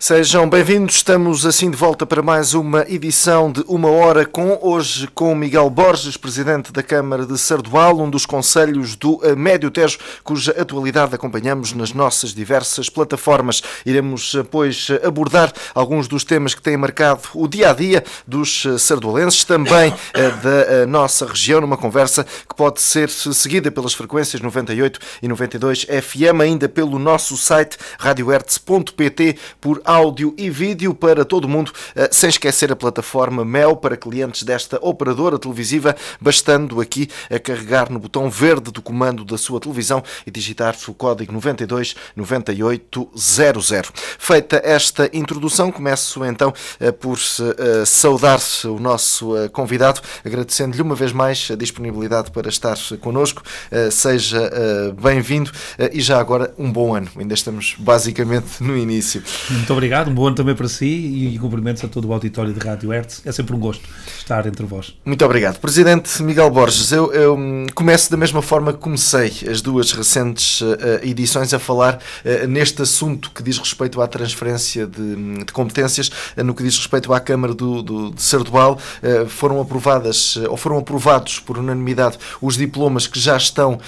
Sejam bem-vindos, estamos assim de volta para mais uma edição de Uma Hora com, hoje com Miguel Borges, Presidente da Câmara de Sardual, um dos conselhos do eh, Médio Tejo, cuja atualidade acompanhamos nas nossas diversas plataformas. Iremos, eh, pois, eh, abordar alguns dos temas que têm marcado o dia-a-dia dos sardualenses, também da nossa região, numa conversa que pode ser seguida pelas frequências 98 e 92 FM, ainda pelo nosso site radiohertz.pt, por áudio e vídeo para todo mundo, eh, sem esquecer a plataforma Mel para clientes desta operadora televisiva, bastando aqui a carregar no botão verde do comando da sua televisão e digitar o código 929800. Feita esta introdução, começo então eh, por eh, saudar o nosso convidado, agradecendo-lhe uma vez mais a disponibilidade para estar connosco. Seja bem-vindo e já agora um bom ano. Ainda estamos basicamente no início. Muito obrigado, um bom ano também para si e, cumprimentos a todo o auditório de Rádio Hertz. É sempre um gosto estar entre vós. Muito obrigado. Presidente Miguel Borges, eu, eu começo da mesma forma que comecei as duas recentes uh, edições a falar uh, neste assunto que diz respeito à transferência de, de competências, uh, no que diz respeito à Câmara do, do, de Sardual. foram aprovadas, ou foram aprovados por unanimidade, os diplomas que já estão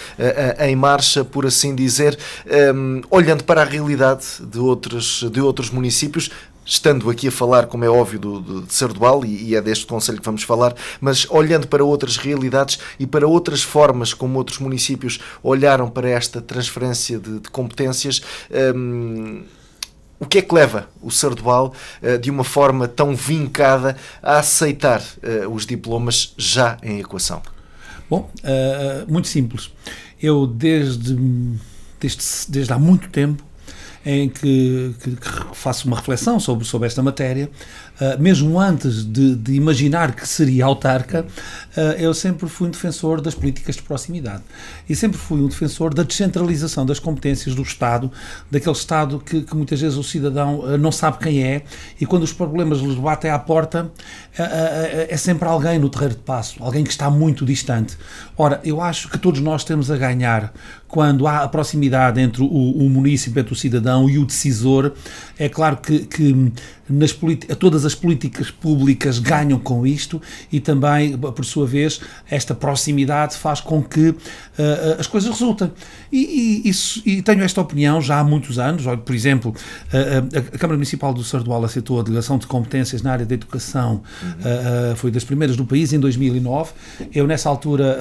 em marcha, por assim dizer, um, ehm, olhando para a realidade de outros, de outros municípios municípios, estando aqui a falar, como é óbvio, do, do, de Sardual, e, e, é deste conselho que vamos falar, mas olhando para outras realidades e para outras formas como outros municípios olharam para esta transferência de, de competências. Hum, o que é que leva o Sardual, eh, de uma forma tão vincada, a aceitar eh, os diplomas já em equação? Bom, eh, muito simples. Eu, desde, desde, desde há muito tempo, em que, que, que faço uma reflexão sobre, sobre esta matéria, ah, mesmo antes de, de, imaginar que seria autarca, uh, eu sempre fui um defensor das políticas de proximidade. E sempre fui um defensor da descentralização das competências do Estado, daquele Estado que, que muitas vezes o cidadão uh, não sabe quem é e quando os problemas lhe batem à porta, é sempre alguém no terreiro de passo, alguém que está muito distante. Ora, eu acho que todos nós temos a ganhar quando há a proximidade entre o, o entre o cidadão e o decisor. É claro que, que nas todas as as políticas públicas ganham com isto e também, por sua vez, esta proximidade faz com que uh, as coisas resultem. E, e, isso, e, tenho esta opinião já há muitos anos. Olha, por exemplo, uh, a Câmara Municipal do Sardual aceitou a delegação de competências na área da educação, uhum. uh, foi das primeiras do país em 2009. Eu, nessa altura,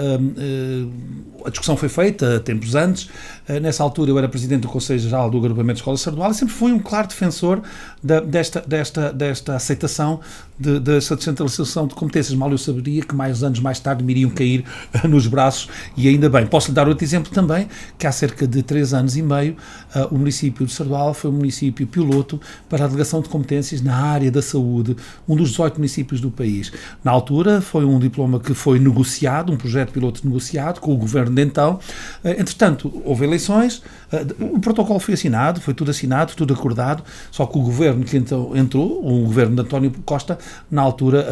a discussão foi feita tempos antes eh, nessa altura eu era presidente do Conselho Geral do Agrupamento de Escola Sardual e sempre fui um claro defensor da, desta, desta, desta aceitação de, dessa descentralização de competências. Mal eu saberia que mais anos mais tarde me iriam cair eh, nos braços e ainda bem. Posso lhe dar outro exemplo também, que há cerca de três anos e meio uh, o município de Sardual foi um município piloto para a delegação de competências na área da saúde, um dos 18 municípios do país. Na altura foi um diploma que foi negociado, um projeto piloto negociado com o governo de então. Uh, entretanto, houve eleições eleições ah, o protocolo foi assinado, foi tudo assinado, tudo acordado, só que o governo que então entrou, o governo de António Costa, na altura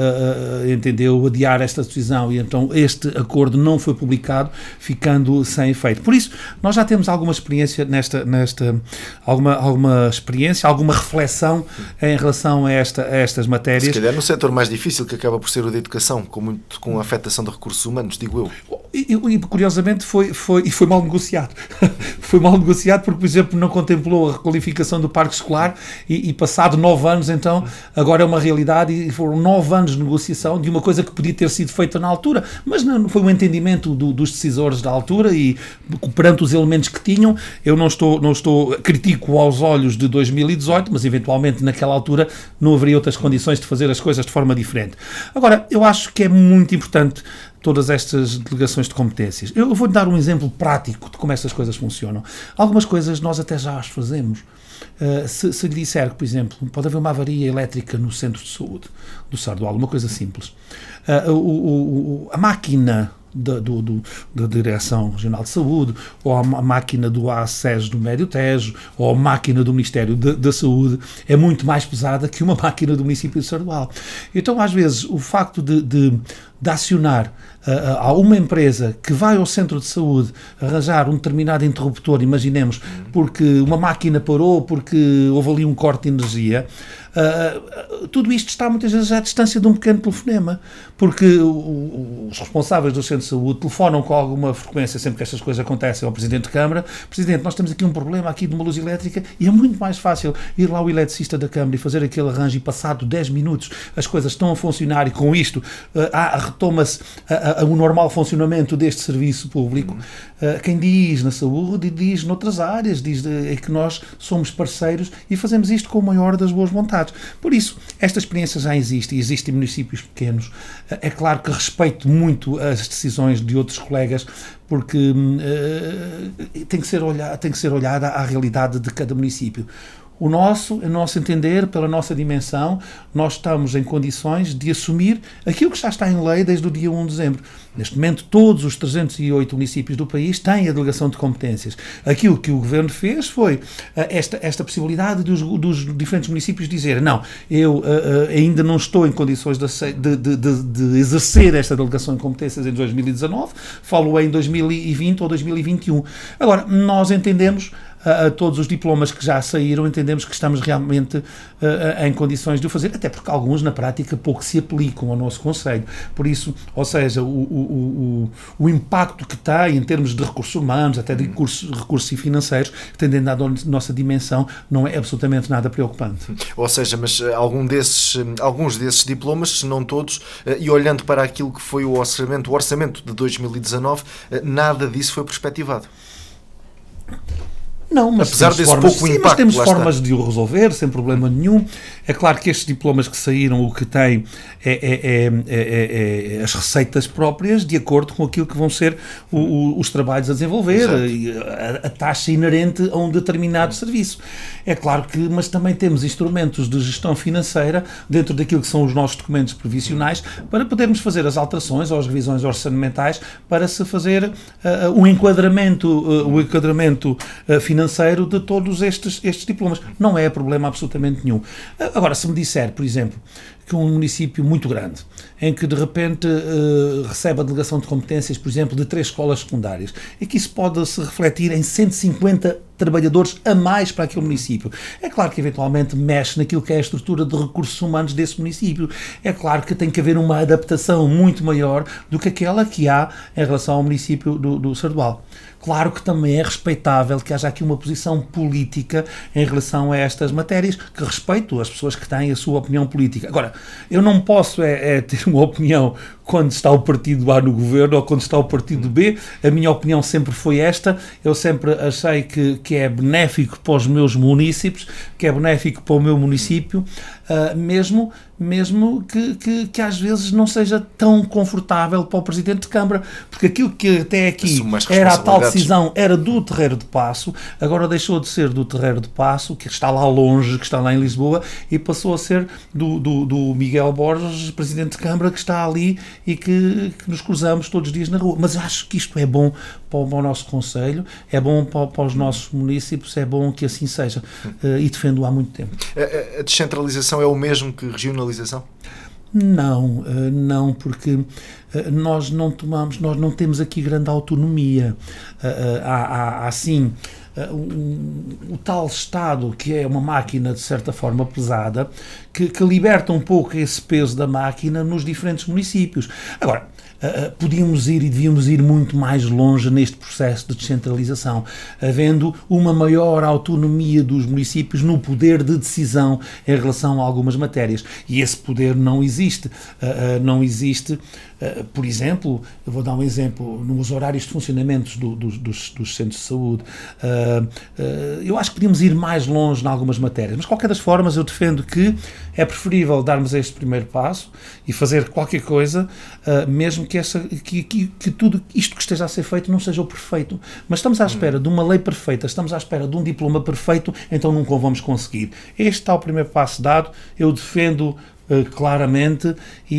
uh, entendeu adiar esta decisão e então este acordo não foi publicado, ficando sem efeito. Por isso, nós já temos alguma experiência nesta, nesta alguma, alguma experiência, alguma reflexão em relação a, esta, a estas matérias. Se calhar no setor mais difícil, que acaba por ser o da educação, com, muito, com afetação de recursos humanos, digo eu. E, e curiosamente foi, foi, e foi mal negociado. foi mal negociado negociado porque, por exemplo, não contemplou a requalificação do parque escolar e, e passado nove anos, então, agora é uma realidade e foram nove anos de negociação de uma coisa que podia ter sido feita na altura, mas não foi um entendimento do, dos decisores da altura e perante os elementos que tinham, eu não estou, não estou, critico aos olhos de 2018, mas eventualmente naquela altura não haveria outras condições de fazer as coisas de forma diferente. Agora, eu acho que é muito importante todas estas delegações de competências. Eu vou-lhe dar um exemplo prático de como essas coisas funcionam. Algumas coisas nós até já as fazemos. Uh, se, se lhe disser que, por exemplo, pode haver uma avaria elétrica no centro de saúde do Sardual, uma coisa simples, uh, o, o, a máquina da, do, do, da Direção Regional de Saúde, ou a máquina do ASES do Médio Tejo, ou a máquina do Ministério da Saúde, é muito mais pesada que uma máquina do município de Sardual. Então, às vezes, o facto de, de, de acionar eh, eh, a uma empresa que vai ao centro de saúde arranjar um determinado interruptor, imaginemos, porque uma máquina parou, porque houve ali um corte de energia, eh, tudo isto está muitas vezes à distância de um pequeno telefonema, porque os responsáveis do centro de saúde telefonam com alguma frequência sempre que estas coisas acontecem ao Presidente de Câmara, Presidente, nós temos aqui um problema aqui de uma luz elétrica e é muito mais fácil ir lá ao eletricista da Câmara e fazer aquele arranjo e passado 10 minutos as coisas estão a funcionar e com isto há retoma-se o normal funcionamento deste serviço público. Uhum. Eh, quem diz na saúde, diz noutras áreas, diz de, é que nós somos parceiros e fazemos isto com o maior das boas vontades. Por isso, esta experiência já existe e existe em municípios pequenos. Eh, é claro que respeito muito as decisões de outros colegas, porque uh, tem, que ser olhada tem que ser olhada à realidade de cada município o nosso, o nosso entender, pela nossa dimensão, nós estamos em condições de assumir aquilo que já está em lei desde o dia 1 de dezembro. Neste momento, todos os 308 municípios do país têm a delegação de competências. Aquilo que o governo fez foi eh, esta, esta possibilidade dos, dos diferentes municípios dizer: não, eu uh, ainda não estou em condições de, de, de, de, exercer esta delegação de competências em 2019, falo em 2020 ou 2021. Agora, nós entendemos a, todos os diplomas que já saíram, entendemos que estamos realmente em condições de o fazer, até porque alguns na prática pouco se aplicam ao nosso Conselho. Por isso, ou seja, o, o, o, o impacto que tem em termos de recursos humanos, até de hum. recursos, recursos financeiros, tendendo à nossa dimensão, não é absolutamente nada preocupante. Hum. Ou seja, mas eh, algum desses, hum, alguns desses diplomas, se não todos, eh, e olhando para aquilo que foi o orçamento, o orçamento de 2019, eh, nada disso foi perspectivado. Não, mas apesar desse formas, pouco sim, impacto. Mas temos formas está. de o resolver sem problema nenhum. É claro que estes diplomas que saíram, o que têm é é é, é, é, é, as receitas próprias de acordo com aquilo que vão ser o, o, os trabalhos a desenvolver, a, a, taxa inerente a um determinado serviço. É claro que, mas também temos instrumentos de gestão financeira dentro daquilo que são os nossos documentos previsionais para podermos fazer as alterações ou as revisões orçamentais para se fazer uh, um enquadramento, uh, enquadramento uh, financeiro financeiro de todos estes, estes diplomas. Não é problema absolutamente nenhum. Agora, se me disser, por exemplo, que um município muito grande, em que de repente uh, recebe a delegação de competências, por exemplo, de três escolas secundárias, e que isso pode se refletir em 150 trabalhadores a mais para aquele município. É claro que eventualmente mexe naquilo que é a estrutura de recursos humanos desse município. É claro que tem que haver uma adaptação muito maior do que aquela que há em relação ao município do, do Sardual. Claro que também é respeitável que haja aqui uma posição política em relação a estas matérias, que respeito as pessoas que têm a sua opinião política. Agora, eu não posso é, é ter uma opinião quando está o partido A no governo ou quando está o partido B. A minha opinião sempre foi esta. Eu sempre achei que, que é benéfico para os meus municípios, que é benéfico para o meu município, uh, mesmo mesmo que, que, que, às vezes não seja tão confortável para o Presidente de Câmara, porque aquilo que até aqui era a tal decisão era do terreiro de passo, agora deixou de ser do terreiro de passo, que está lá longe, que está lá em Lisboa, e passou a ser do, do, do Miguel Borges, Presidente de Câmara, que está ali e que, que nos cruzamos todos os dias na rua. Mas acho que isto é bom para o nosso Conselho, é bom para, para, os nossos municípios, é bom que assim seja eh, e defendo há muito tempo. A, a descentralização é o mesmo que regionalização? Não, eh, não, porque eh, nós não tomamos, nós não temos aqui grande autonomia. Há, há, há sim o, o tal Estado, que é uma máquina de certa forma pesada, que, que liberta um pouco esse peso da máquina nos diferentes municípios. Agora, ah, ah, podíamos ir e devíamos ir muito mais longe neste processo de descentralização, havendo uma maior autonomia dos municípios no poder de decisão em relação a algumas matérias. E esse poder não existe. Uh, não existe, por exemplo, eu vou dar um exemplo, nos horários de funcionamento do, do, dos, dos, centros de saúde. eu acho que podíamos ir mais longe em algumas matérias, mas de qualquer das formas eu defendo que é preferível darmos este primeiro passo e fazer qualquer coisa, mesmo que, essa, que, que, que, tudo isto que esteja a ser feito não seja o perfeito. Mas estamos à hum. espera de uma lei perfeita, estamos à espera de um diploma perfeito, então nunca o vamos conseguir. Este está é o primeiro passo dado, eu defendo Uh, claramente e,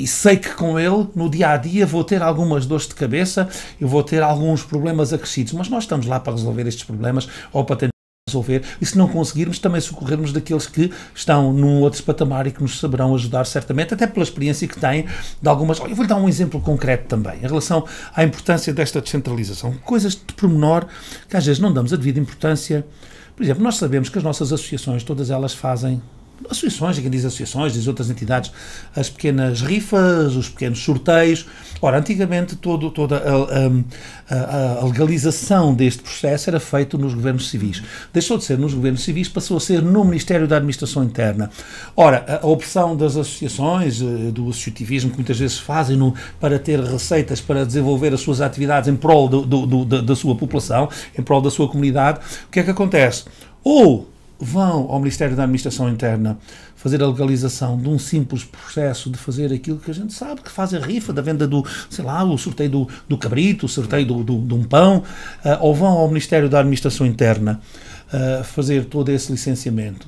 e, e, sei que com ele no dia a dia vou ter algumas dores de cabeça, eu vou ter alguns problemas acrescidos, mas nós estamos lá para resolver estes problemas ou para tentar resolver e se não conseguirmos também socorrermos daqueles que estão num outro patamar e que nos saberão ajudar certamente, até pela experiência que têm de algumas... Eu vou-lhe dar um exemplo concreto também, em relação à importância desta descentralização. Coisas de pormenor que às vezes não damos a devida importância. Por exemplo, nós sabemos que as nossas associações, todas elas fazem associações, quem diz associações, diz outras entidades, as pequenas rifas, os pequenos sorteios. Ora, antigamente todo, toda a, a, a, legalização deste processo era feito nos governos civis. Deixou de ser nos governos civis, passou a ser no Ministério da Administração Interna. Ora, a, a opção das associações, eh, do associativismo que muitas vezes fazem no, para ter receitas para desenvolver as suas atividades em prol do, do, do, da, da sua população, em prol da sua comunidade, o que é que acontece? Ou vão ao Ministério da Administração Interna fazer a legalização de um simples processo de fazer aquilo que a gente sabe, que faz a rifa da venda do, sei lá, o sorteio do, do cabrito, o sorteio do, do, de um pão, uh, ou vão ao Ministério da Administração Interna uh, fazer todo esse licenciamento.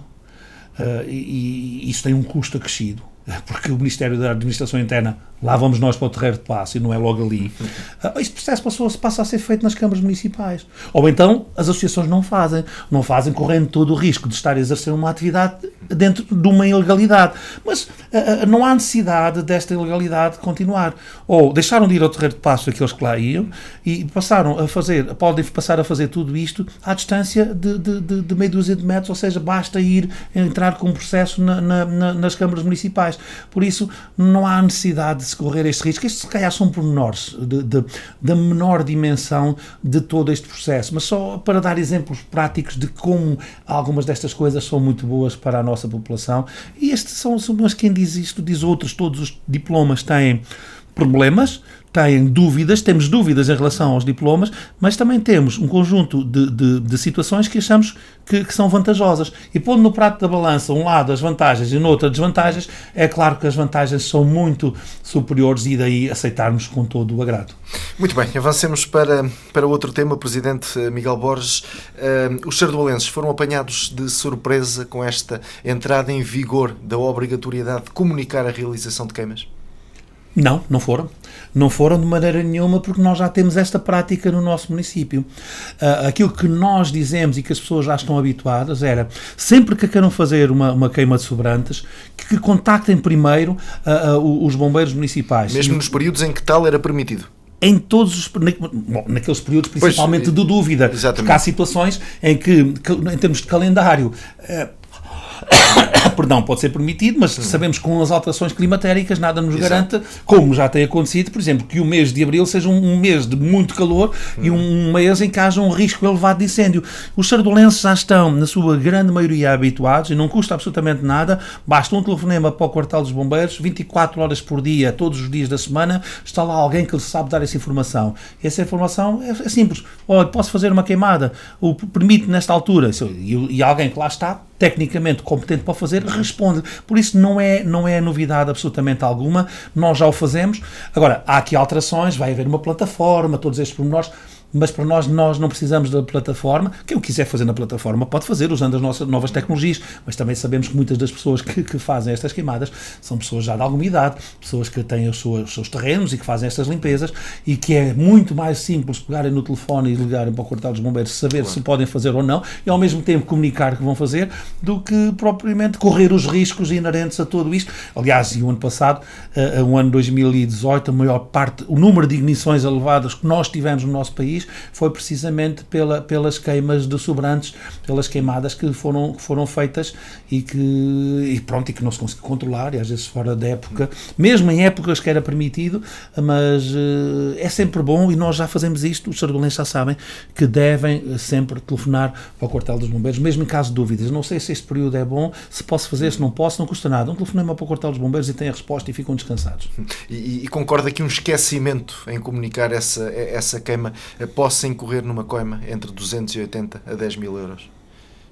Uh, e, e isso tem um custo acrescido porque o Ministério da Administração Interna, lá vamos nós para o terreiro de passo e não é logo ali. Uhum. Ah, este processo passou, passa a ser feito nas câmaras municipais. Ou então as associações não fazem, não fazem correndo todo o risco de estar a exercer uma atividade dentro de uma ilegalidade. Mas ah, ah, não há necessidade desta ilegalidade continuar. Ou deixaram de ir ao terreiro de passo aqueles que lá iam e passaram a fazer, podem passar a fazer tudo isto à distância de, de, de, de meia dúzia de metros, ou seja, basta ir entrar com um processo na, na, nas câmaras municipais. Por isso, não há necessidade de se correr este risco. Estes, se calhar, são pormenores da menor dimensão de todo este processo, mas só para dar exemplos práticos de como algumas destas coisas são muito boas para a nossa população. E estes são, são mas quem diz isto diz outros, todos os diplomas têm problemas, têm dúvidas, temos dúvidas em relação aos diplomas, mas também temos um conjunto de, de, de situações que achamos que, que, são vantajosas. E pondo no prato da balança um lado as vantagens e no outro as desvantagens, é claro que as vantagens são muito superiores e daí aceitarmos com todo o agrado. Muito bem, avancemos para, para outro tema, Presidente Miguel Borges. Uh, os sardualenses foram apanhados de surpresa com esta entrada em vigor da obrigatoriedade de comunicar a realização de queimas? Não, não foram. Não foram de maneira nenhuma porque nós já temos esta prática no nosso município. Uh, aquilo que nós dizemos e que as pessoas já estão habituadas era sempre que queiram fazer uma, uma queima de sobrantes, que, que contactem primeiro uh, uh, os bombeiros municipais. Mesmo nos períodos em que tal era permitido em todos os bom, naqueles períodos principalmente pois, de dúvida exatamente. porque há situações em que, em termos de calendário eh, perdão pode ser permitido, mas sabemos que com as alterações climatéricas nada nos Exato. garante, como já tem acontecido, por exemplo, que o mês de abril seja um mês de muito calor hum. e um mês em que haja um risco elevado de incêndio. Os sardolenses já estão, na sua grande maioria, habituados e não custa absolutamente nada, basta um telefonema para o quartel dos bombeiros, 24 horas por dia, todos os dias da semana, está lá alguém que lhe sabe dar essa informação. Essa informação é, é simples. Olha, posso fazer uma queimada, o permite nesta altura, e, e alguém que lá está tecnicamente competente para fazer, responde. Por isso não é, não é novidade absolutamente alguma, nós já o fazemos. Agora, há aqui alterações, vai haver uma plataforma, todos estes pormenores mas para nós, nós não precisamos da plataforma. Quem o quiser fazer na plataforma pode fazer usando as nossas novas tecnologias, mas também sabemos que muitas das pessoas que, que fazem estas queimadas são pessoas já de alguma idade, pessoas que têm os seus, os seus terrenos e que fazem estas limpezas e que é muito mais simples pegarem no telefone e ligarem para o quartel dos bombeiros, saber claro. se podem fazer ou não e ao mesmo tempo comunicar que vão fazer, do que propriamente correr os riscos inerentes a tudo isto. Aliás, e o ano passado, uh, o ano 2018, a maior parte, o número de ignições elevadas que nós tivemos no nosso país país foi precisamente pela, pelas queimas de sobrantes, pelas queimadas que foram, que foram feitas e que, e pronto, e que não se conseguiu controlar, e às vezes fora da época, mesmo em épocas que era permitido, mas eh, é sempre bom e nós já fazemos isto, os sardulenses já sabem que devem eh, sempre telefonar para o quartel dos bombeiros, mesmo em caso de dúvidas. Não sei se este período é bom, se posso fazer, se não posso, não custa nada. Um telefonema para o quartel dos bombeiros e têm a resposta e ficam descansados. E, e concorda aqui um esquecimento em comunicar essa, essa queima possa incorrer numa coima entre 280 a 10 mil euros.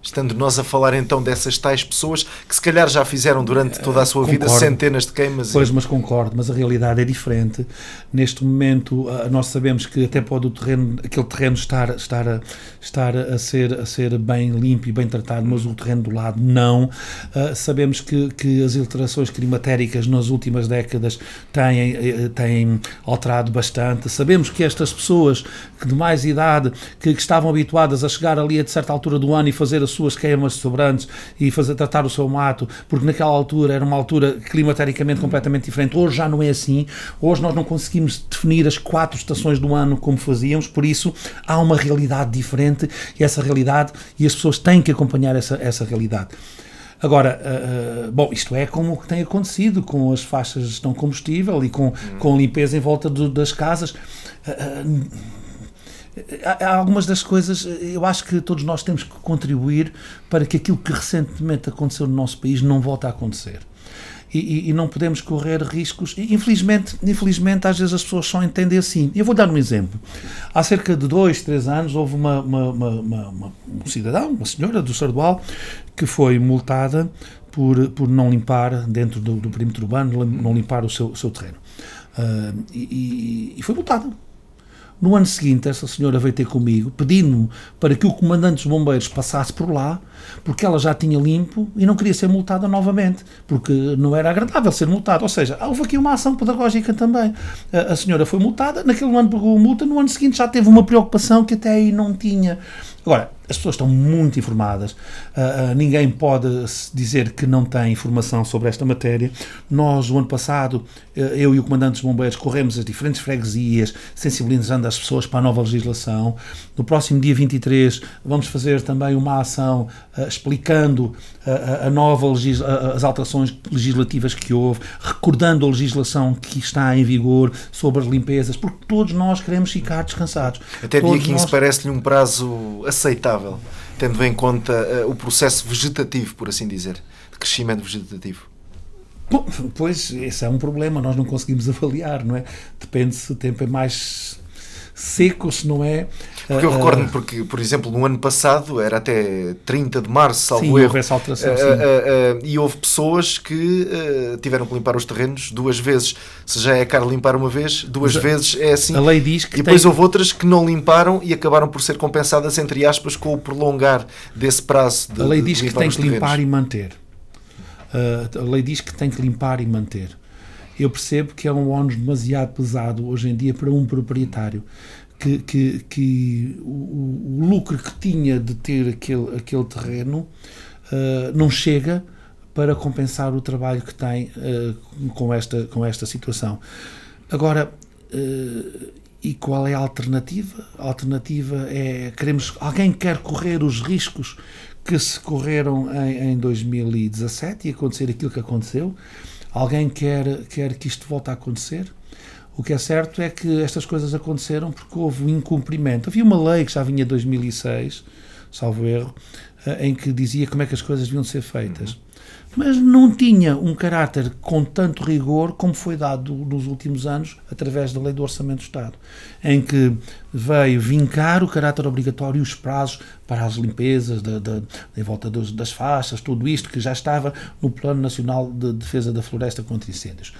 Estando nós a falar então dessas tais pessoas que se calhar já fizeram durante toda a sua concordo. vida centenas de queimas. Pois, e... mas concordo, mas a realidade é diferente. Neste momento nós sabemos que até pode o terreno, aquele terreno estar, estar, a, estar a, ser, a ser bem limpo e bem tratado, mas o terreno do lado não. Uh, sabemos que, que as alterações climatéricas nas últimas décadas têm, eh, eh, têm alterado bastante. Sabemos que estas pessoas de mais idade que, que estavam habituadas a chegar ali a certa altura do ano e fazer a suas queimas sobrantes e fazer, tratar o seu mato, porque naquela altura era uma altura climatericamente completamente diferente. Hoje já não é assim. Hoje nós não conseguimos definir as quatro estações do ano como fazíamos, por isso há uma realidade diferente e essa realidade, e as pessoas têm que acompanhar essa, essa realidade. Agora, uh, bom, isto é como o que tem acontecido com as faixas de gestão combustível e com, hum. com limpeza em volta do, das casas. Uh, uh, há algumas das coisas, eu acho que todos nós temos que contribuir para que aquilo que recentemente aconteceu no nosso país não volte a acontecer. E, e, e, não podemos correr riscos. Infelizmente, infelizmente, às vezes as pessoas só entendem assim. Eu vou dar um exemplo. Há cerca de dois, três anos, houve uma, uma, uma, uma um cidadão, uma senhora do Sardual, que foi multada por, por não limpar dentro do, do perímetro urbano, não limpar o seu, o seu terreno. Uh, e, e foi multada no ano seguinte, essa senhora veio ter comigo, pedindo-me para que o comandante dos bombeiros passasse por lá, porque ela já tinha limpo e não queria ser multada novamente, porque não era agradável ser multada. Ou seja, houve aqui uma ação pedagógica também. A, a senhora foi multada, naquele ano pagou a multa, no ano seguinte já teve uma preocupação que até aí não tinha. Agora, as pessoas estão muito informadas. Uh, ninguém pode dizer que não tem informação sobre esta matéria. Nós, o ano passado, ah, eu e o Comandante dos Bombeiros corremos as diferentes freguesias, sensibilizando as pessoas para a nova legislação. No próximo dia 23, vamos fazer também uma ação explicando a nova as alterações legislativas que houve, recordando a legislação que está em vigor sobre as limpezas, porque todos nós queremos ficar descansados. Até todos dia 15 nós... parece-lhe um prazo aceitável tendo em conta uh, o processo vegetativo, por assim dizer, de crescimento vegetativo? Bom, pois, esse é um problema, nós não conseguimos avaliar, não é? Depende se o tempo é mais seco, se não é. Porque eu ah, recordo-me, ah, porque, por exemplo, no ano passado, era até 30 de março, salvo sim, erro, houve essa alteração, uh, sim. Uh, uh, e houve pessoas que tiveram que limpar os terrenos duas vezes. Se já é caro limpar uma vez, duas Mas vezes é assim. A lei diz que. E depois tem... houve outras que não limparam e acabaram por ser compensadas, entre aspas, com o prolongar desse prazo de A lei diz que tem que limpar e manter. a lei diz que tem que limpar e manter. Eu percebo que é um ónus demasiado pesado hoje em dia para um proprietário. Que, que, que o, o, lucro que tinha de ter aquele, aquele terreno uh, não chega para compensar o trabalho que tem uh, com, esta, com esta situação. Agora, uh, e qual é a alternativa? A alternativa é queremos alguém quer correr os riscos que se correram em, em 2017 e acontecer aquilo que aconteceu. Alguém quer, quer que isto volte a acontecer? O que é certo é que estas coisas aconteceram porque houve um incumprimento. Havia uma lei que já vinha de 2006, salvo erro, eh, em que dizia como é que as coisas deviam ser feitas. Uhum mas não tinha um caráter com tanto rigor como foi dado nos últimos anos através da Lei do Orçamento do Estado, em que veio vincar o caráter obrigatório e os prazos para as limpezas, da, da, volta dos, das faixas, tudo isto que já estava no Plano Nacional de Defesa da Floresta contra Incêndios.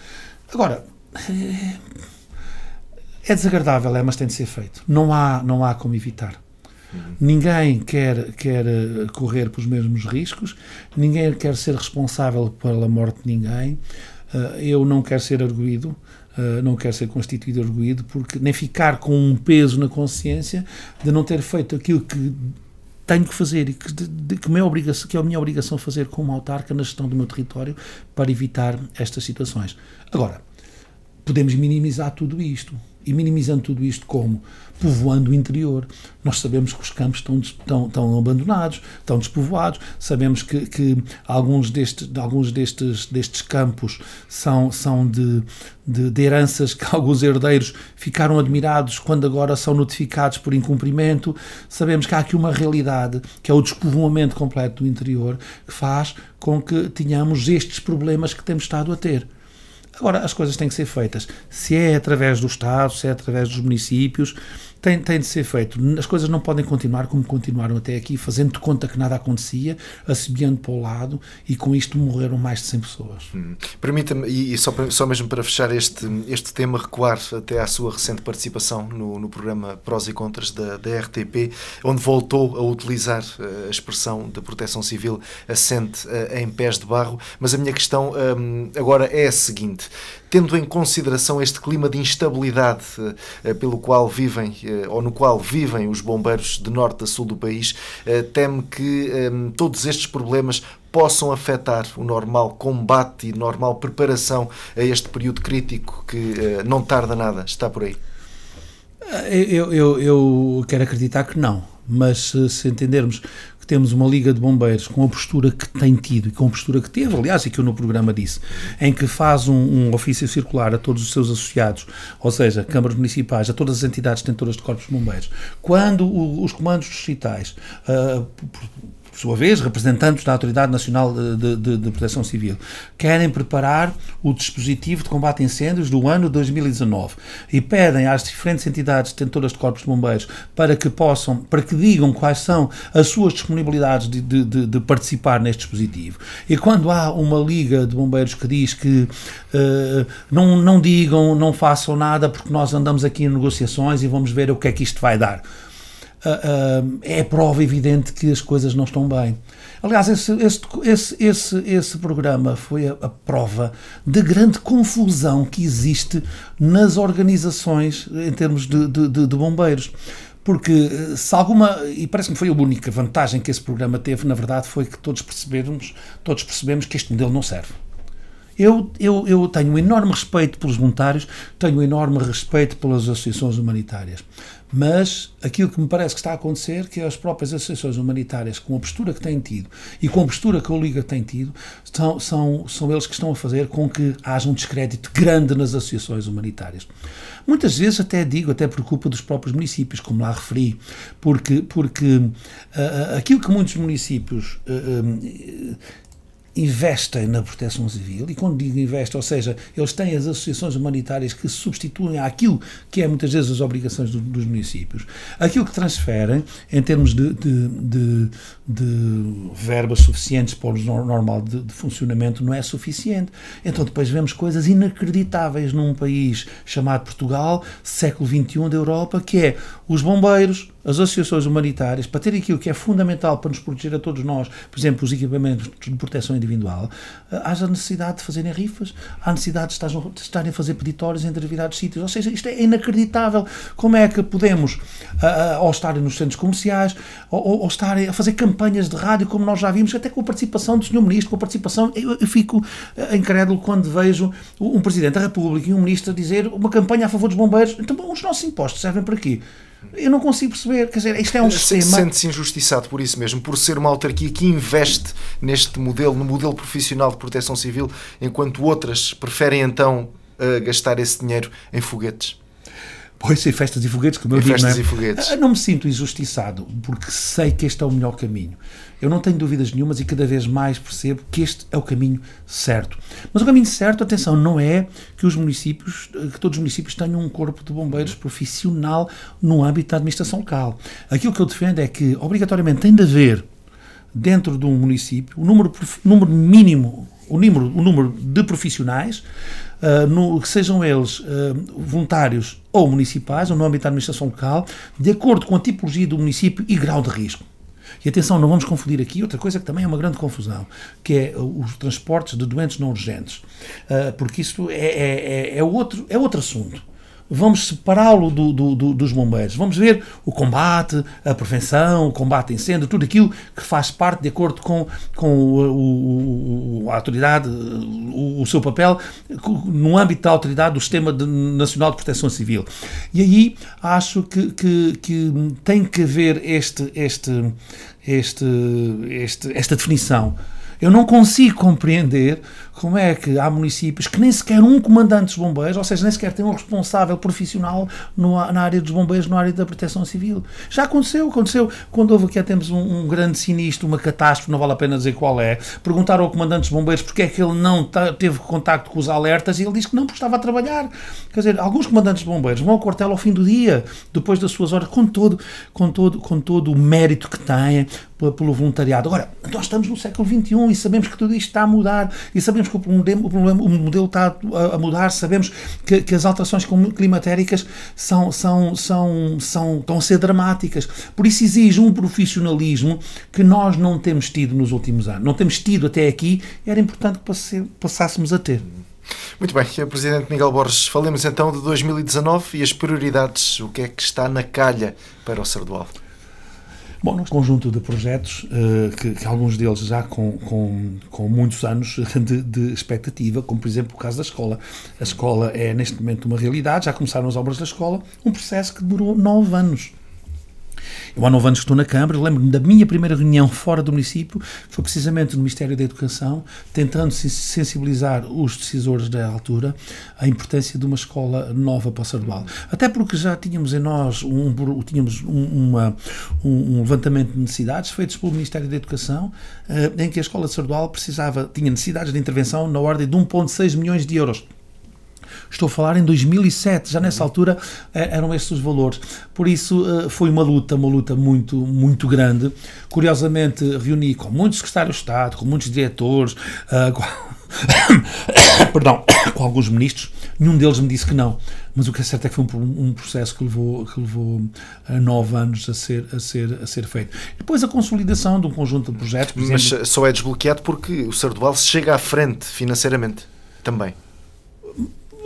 Agora. É, é desagradável, é, mas tem de ser feito. Não há, não há como evitar. Ninguém quer, quer eh, correr pelos mesmos riscos, ninguém quer ser responsável pela morte de ninguém. Eh, eu não quero ser arguído, eh, não quero ser constituído arguído, porque nem ficar com um peso na consciência de não ter feito aquilo que tenho que fazer e que, de, de, que, é obrigação, que é a minha obrigação fazer como autarca na gestão do meu território para evitar estas situações. Agora, podemos minimizar tudo isto. E minimizando tudo isto como? Povoando o interior. Nós sabemos que os campos estão, estão, estão abandonados, estão despovoados, sabemos que, que alguns, destes, alguns destes, destes campos são, são de, de, de, heranças que alguns herdeiros ficaram admirados quando agora são notificados por incumprimento. Sabemos que há aqui uma realidade, que é o despovoamento completo do interior, que faz com que tenhamos estes problemas que temos estado a ter. Agora, as coisas têm que ser feitas. Se é através do Estado, se é através dos municípios, tem, tem de ser feito. As coisas não podem continuar como continuaram até aqui, fazendo de conta que nada acontecia, assobiando para o lado e com isto morreram mais de 100 pessoas. Hum. Permita-me, e só, só mesmo para fechar este, este tema, recuar até à sua recente participação no, no programa Prós e Contras da, da RTP, onde voltou a utilizar eh, a expressão de proteção civil assente eh, em pés de barro. Mas a minha questão ehm, agora é a seguinte: tendo em consideração este clima de instabilidade eh, pelo qual vivem eh, ou no qual vivem os bombeiros de norte a sul do país, eh, teme que ehm, todos estes problemas possam afetar o normal combate e normal preparação a este período crítico que não tarda nada, está por aí? Eu, eu, eu quero acreditar que não, mas se entendermos que temos uma Liga de Bombeiros com a postura que tem tido e com a postura que teve, aliás, e que eu no programa disse, em que faz um, um ofício circular a todos os seus associados, ou seja, câmaras municipais, a todas as entidades detentoras de corpos de bombeiros, quando o, os comandos digitais, uh, por sua vez, representantes da Autoridade Nacional de, de, de, Proteção Civil, querem preparar o dispositivo de combate a incêndios do ano 2019 e pedem às diferentes entidades detentoras de corpos de bombeiros para que possam, para que digam quais são as suas disponibilidades de, de, de participar neste dispositivo. E quando há uma liga de bombeiros que diz que uh, não, não digam, não façam nada porque nós andamos aqui em negociações e vamos ver o que é que isto vai dar uh, é prova evidente que as coisas não estão bem. Aliás, esse, esse, esse, esse, programa foi a, a, prova da grande confusão que existe nas organizações em termos de, de, de, de bombeiros porque eh, se alguma, e parece-me foi a única vantagem que esse programa teve, na verdade, foi que todos percebemos, todos percebemos que este modelo não serve. Eu, eu, eu tenho um enorme respeito pelos voluntários, tenho um enorme respeito pelas associações humanitárias, mas aquilo que me parece que está a acontecer que é as próprias associações humanitárias, com a postura que têm tido e com a postura que a Liga tem tido, são, são, são eles que estão a fazer com que haja um descrédito grande nas associações humanitárias. Muitas vezes até digo, até por culpa dos próprios municípios, como lá referi, porque, porque uh, aquilo que muitos municípios uh, uh, investem na proteção civil, e quando digo investem, ou seja, eles têm as associações humanitárias que substituem aquilo que é muitas vezes as obrigações do, dos municípios. Aquilo que transferem, em termos de, de, de, de verbas suficientes para o normal de, de funcionamento, não é suficiente. Então depois vemos coisas inacreditáveis num país chamado Portugal, século XXI da Europa, que é os bombeiros, as associações humanitárias, para ter aquilo que é fundamental para nos proteger a todos nós, por exemplo, os equipamentos de proteção individual, eh, haja necessidade de fazerem rifas, há necessidade de estarem a fazer peditórios em determinados sítios. Ou seja, isto é inacreditável. Como é que podemos, ao eh, eh, estarem nos centros comerciais, ou, ou estarem a fazer campanhas de rádio, como nós já vimos, até com a participação do Sr. Ministro, com a participação, eu, eu fico incrédulo quando vejo um Presidente da República e um Ministro dizer uma campanha a favor dos bombeiros. Então, os nossos impostos servem para quê? Eu não consigo perceber, quer dizer, isto é um sistema. Sente-se injustiçado por isso mesmo, por ser uma autarquia que investe neste modelo, no modelo profissional de proteção civil, enquanto outras preferem então uh, gastar esse dinheiro em foguetes. Pois é, festas e foguetes, como eu digo, festas não é? e foguetes. Ah, não me sinto injustiçado, porque sei que este é o melhor caminho eu não tenho dúvidas nenhumas e cada vez mais percebo que este é o caminho certo. Mas o caminho certo, atenção, não é que os municípios, que todos os municípios tenham um corpo de bombeiros uhum. profissional no âmbito da administração local. Aquilo que eu defendo é que obrigatoriamente tem de haver dentro de um município o número, número mínimo, o número, o número de profissionais Uh, no, que sejam eles uh, voluntários ou municipais, ou no âmbito da administração local, de acordo com a tipologia do município e grau de risco. E atenção, não vamos confundir aqui outra coisa que também é uma grande confusão, que é os transportes de doentes não urgentes, ah, porque isso é, é, é, é, outro, é outro assunto vamos separá-lo do, do, do, dos bombeiros. Vamos ver o combate, a prevenção, o combate a incêndio, tudo aquilo que faz parte de acordo com, com o, o, a autoridade, o, o, seu papel no âmbito da autoridade do Sistema de, Nacional de Proteção Civil. E aí acho que, que, que tem que haver este, este, este, este, esta definição. Eu não consigo compreender como é que há municípios que nem sequer um comandante dos bombeiros, ou seja, nem sequer tem um responsável profissional no, na área dos bombeiros, na área da proteção civil. Já aconteceu, aconteceu quando houve aqui há tempos um, um, grande sinistro, uma catástrofe, não vale a pena dizer qual é, perguntaram ao comandante dos bombeiros porque é que ele não teve contacto com os alertas e ele disse que não, porque estava a trabalhar. Quer dizer, alguns comandantes de bombeiros vão ao quartel ao fim do dia, depois das suas horas, com todo, com todo, com todo o mérito que têm, pelo voluntariado. Agora, nós estamos no século XXI e sabemos que tudo isto está a mudar e sabemos que o, problema, o, problema, o modelo está a, mudar, sabemos que, que, as alterações climatéricas são, são, são, são, estão a ser dramáticas. Por isso exige um profissionalismo que nós não temos tido nos últimos anos. Não temos tido até aqui, era importante que passássemos a ter. Muito bem, Presidente Miguel Borges, falemos então de 2019 e as prioridades. O que é que está na calha para o Sardual? Bom, um conjunto de projetos, uh, que, que, alguns deles já com, com, com muitos anos de, de, expectativa, como por exemplo o caso da escola. A escola é neste momento uma realidade, já começaram as obras da escola, um processo que demorou nove anos. Eu há nove anos estou na Câmara, lembro-me da minha primeira reunião fora do município, foi precisamente no Ministério da Educação, tentando sensibilizar os decisores da altura à importância de uma escola nova para Sardual. Até porque já tínhamos em nós um, tínhamos um, uma, um, levantamento de necessidades feitos pelo Ministério da Educação, eh, em que a escola de Sardual precisava, tinha necessidades de intervenção na ordem de 1,6 milhões de euros. Estou a falar em 2007, já nessa uhum. altura eh, eram estes os valores. Por isso eh, foi uma luta, uma luta muito, muito grande. Curiosamente, reuni com muitos secretários de Estado, com muitos diretores, eh, com perdão, com alguns ministros, nenhum deles me disse que não. Mas o que é certo é que foi um, um processo que levou, que levou nove anos a ser, a, ser, a ser feito. Depois a consolidação de um conjunto de projetos. Exemplo, Mas só é desbloqueado porque o Sardual chega à frente financeiramente também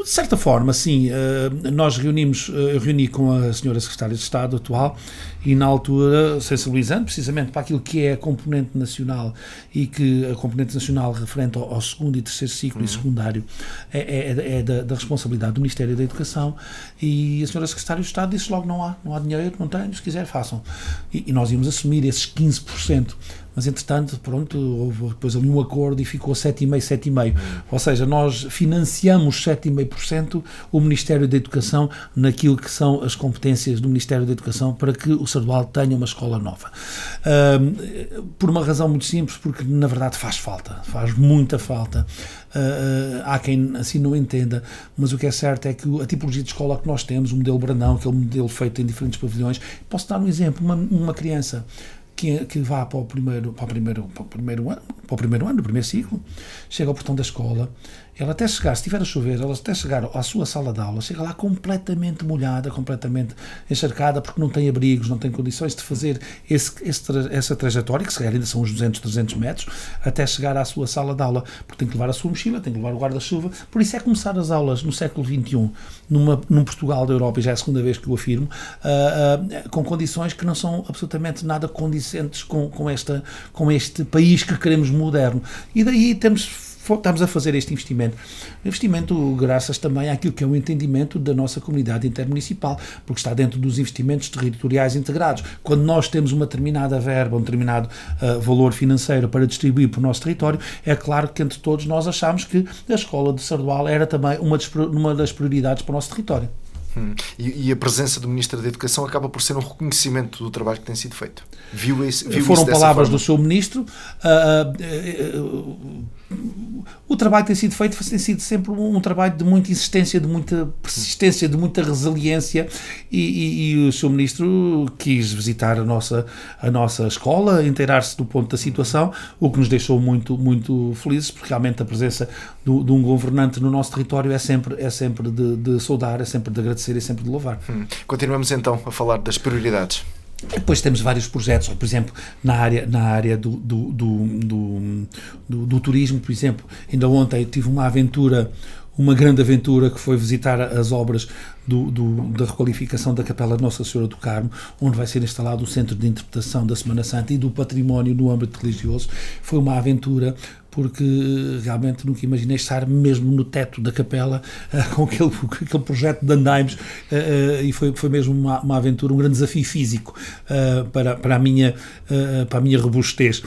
de certa forma, sim, eh, nós reunimos, eh, eu reuni com a senhora secretária de Estado atual e na altura sensibilizando precisamente para aquilo que é a componente nacional e que a componente nacional referente ao, segundo e terceiro ciclo uhum. e secundário é, é, é, é da, da, responsabilidade do Ministério da Educação e a senhora secretária de Estado disse logo não há, não há dinheiro, não tenho, se quiser façam. E, e nós íamos assumir esses 15% mas entretanto, pronto, houve depois ali um acordo e ficou 7,5%, 7,5%. Hum. Ou seja, nós financiamos 7,5% o Ministério da Educação naquilo que são as competências do Ministério da Educação para que o Sardual tenha uma escola nova. por uma razão muito simples, porque na verdade faz falta, faz muita falta. Uh, há quem assim não entenda, mas o que é certo é que a tipologia de escola que nós temos, o modelo Brandão, aquele é modelo feito em diferentes pavilhões, posso dar um exemplo, uma, uma criança que, que vá para o, primeiro, para, o primeiro, para o primeiro ano, para o primeiro ano, do primeiro ciclo, chega ao portão da escola ela até chegar, se estiver a chover, ela até chegar à sua sala de aula, chega lá completamente molhada, completamente encharcada, porque não tem abrigos, não tem condições de fazer esse, esse, essa trajetória, que se calhar ainda são uns 200, 300 metros, até chegar à sua sala de aula, porque tem que levar a sua mochila, tem que levar o guarda-chuva. Por isso é começar as aulas no século XXI, numa, num Portugal da Europa, e já é a segunda vez que o afirmo, uh, uh, com condições que não são absolutamente nada condicentes com, com, esta, com este país que queremos moderno. E daí temos estamos a fazer este investimento. Investimento graças também àquilo que é o entendimento da nossa comunidade intermunicipal, porque está dentro dos investimentos territoriais integrados. Quando nós temos uma determinada verba, um determinado uh, valor financeiro para distribuir para o nosso território, é claro que entre todos nós achamos que a escola de Sardual era também uma, uma das prioridades para o nosso território. Hum. E, e, a presença do Ministro da Educação acaba por ser um reconhecimento do trabalho que tem sido feito. Viu esse, viu Foram palavras forma? do seu Ministro. Uh, uh, uh, o trabalho que tem sido feito tem sido sempre um, um, trabalho de muita insistência, de muita persistência, de muita resiliência e, e, e o Sr. Ministro quis visitar a nossa, a nossa escola, inteirar-se do ponto da situação, o que nos deixou muito, muito felizes, porque realmente a presença do, de um governante no nosso território é sempre, é sempre de, de saudar, é sempre de agradecer e é sempre de louvar. Hum. Continuamos então a falar das prioridades. Depois temos vários projetos, por exemplo, na área, na área do, do, do, do, do turismo, por exemplo, ainda ontem tive uma aventura uma grande aventura que foi visitar as obras do, do, da requalificação da Capela Nossa Senhora do Carmo, onde vai ser instalado o Centro de Interpretação da Semana Santa e do Património no âmbito religioso. Foi uma aventura porque eh, realmente nunca imaginei estar mesmo no teto da capela uh, com aquele, aquele projeto de andaimes uh, e foi, foi mesmo uma, uma, aventura, um grande desafio físico uh, para, para, a minha, para a minha robustez.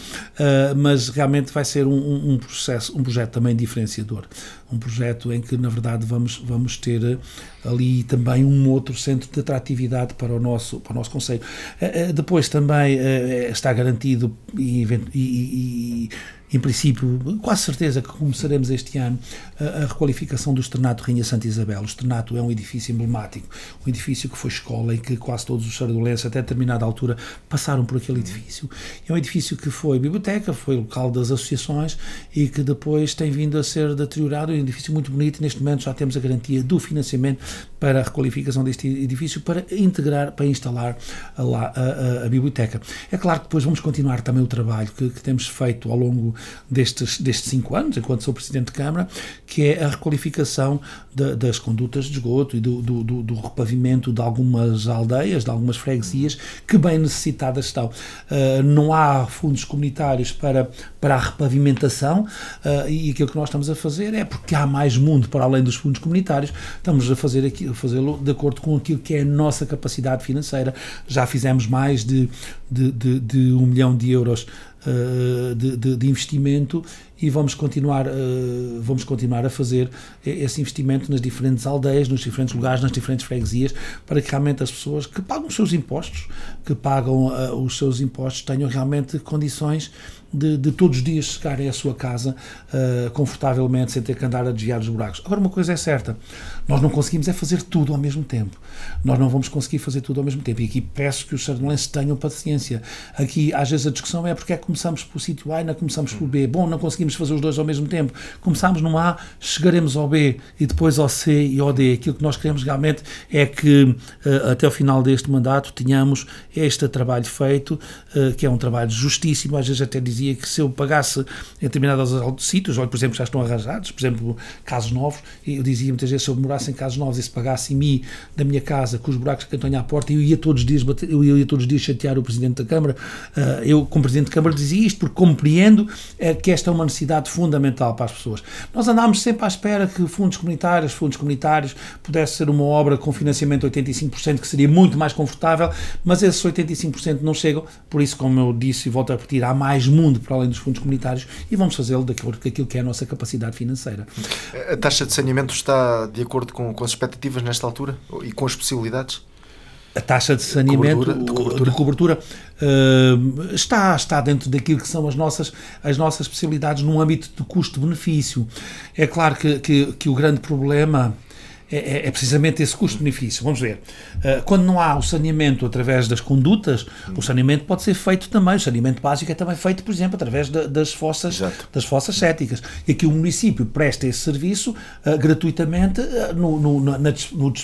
mas realmente vai ser um, um, processo, um projeto também diferenciador. Um projeto em que, na verdade, vamos, vamos ter ali também um outro centro de atratividade para o nosso, para o nosso Conselho. depois também está garantido e, e em princípio, quase certeza que começaremos este ano a, a requalificação do Estrenato Rainha Santa Isabel. O Estrenato é um edifício emblemático, um edifício que foi escola e que quase todos os sardolenses, até determinada altura, passaram por aquele edifício. É um edifício que foi biblioteca, foi local das associações e que depois tem vindo a ser deteriorado. É um edifício muito bonito e neste momento já temos a garantia do financiamento para a requalificação deste edifício para integrar, para instalar a, a, a biblioteca. É claro que depois vamos continuar também o trabalho que, que temos feito ao longo destes, destes cinco anos, enquanto sou Presidente de Câmara, que é a requalificação de, das condutas de esgoto e do, do, do, do, repavimento de algumas aldeias, de algumas freguesias, que bem necessitadas estão. Uh, não há fundos comunitários para, para a repavimentação uh, e aquilo que nós estamos a fazer é porque há mais mundo para além dos fundos comunitários, estamos a fazer fazê-lo de acordo com aquilo que é a nossa capacidade financeira. Já fizemos mais de, de, de, de um milhão de euros eh, de, de, de, investimento e vamos continuar, eh, vamos continuar a fazer esse investimento nas diferentes aldeias, nos diferentes lugares, nas diferentes freguesias, para que realmente as pessoas que pagam os seus impostos, que pagam eh, os seus impostos, tenham realmente condições de, de, todos os dias chegarem à sua casa confortavelmente, sem ter que andar a desviar dos buracos. Agora, uma coisa é certa: nós não conseguimos é fazer tudo ao mesmo tempo. Nós não vamos conseguir fazer tudo ao mesmo tempo. E aqui peço que os sardelenses tenham paciência. Aqui, às vezes, a discussão é porque é que começamos pelo sítio A e não começamos pelo B. Bom, não conseguimos fazer os dois ao mesmo tempo. Começamos no A, chegaremos ao B e depois ao C e ao D. Aquilo que nós queremos realmente é que eh, até o final deste mandato tenhamos este trabalho feito, eh, que é um trabalho justíssimo. Às vezes até dizia que se eu pagasse em determinados sítios, olha, por exemplo, já estão arranjados, por exemplo, casos novos, eu dizia muitas vezes sobre morassem casos novos e se pagasse em mim, da minha casa, com os buracos que eu tenho à porta, eu ia todos os dias, bater, eu ia todos os dias chatear o Presidente da Câmara. Uh, eu, como Presidente da Câmara, dizia isto porque compreendo uh, que esta é uma necessidade fundamental para as pessoas. Nós andámos sempre à espera que fundos comunitários, fundos comunitários, pudesse ser uma obra com financiamento de 85%, que seria muito mais confortável, mas esses 85% não chegam, por isso, como eu disse e volto a repetir, há mais mundo para além dos fundos comunitários e vamos fazê-lo de acordo com aquilo que é a nossa capacidade financeira. A taxa de saneamento está de acordo acordo com, com as expectativas nesta altura e com as possibilidades? A taxa de saneamento, de cobertura, de cobertura. De cobertura uh, está, está dentro daquilo que são as nossas, as nossas possibilidades num âmbito de custo-benefício. É claro que, que, que, o grande problema é, é, é precisamente esse custo-benefício. Vamos ver. Ah, quando não há o saneamento através das condutas, o saneamento pode ser feito também. O saneamento básico é também feito, por exemplo, através de, das, fossas, das fossas céticas. E aqui o município presta esse serviço ah, gratuitamente ah, no, no,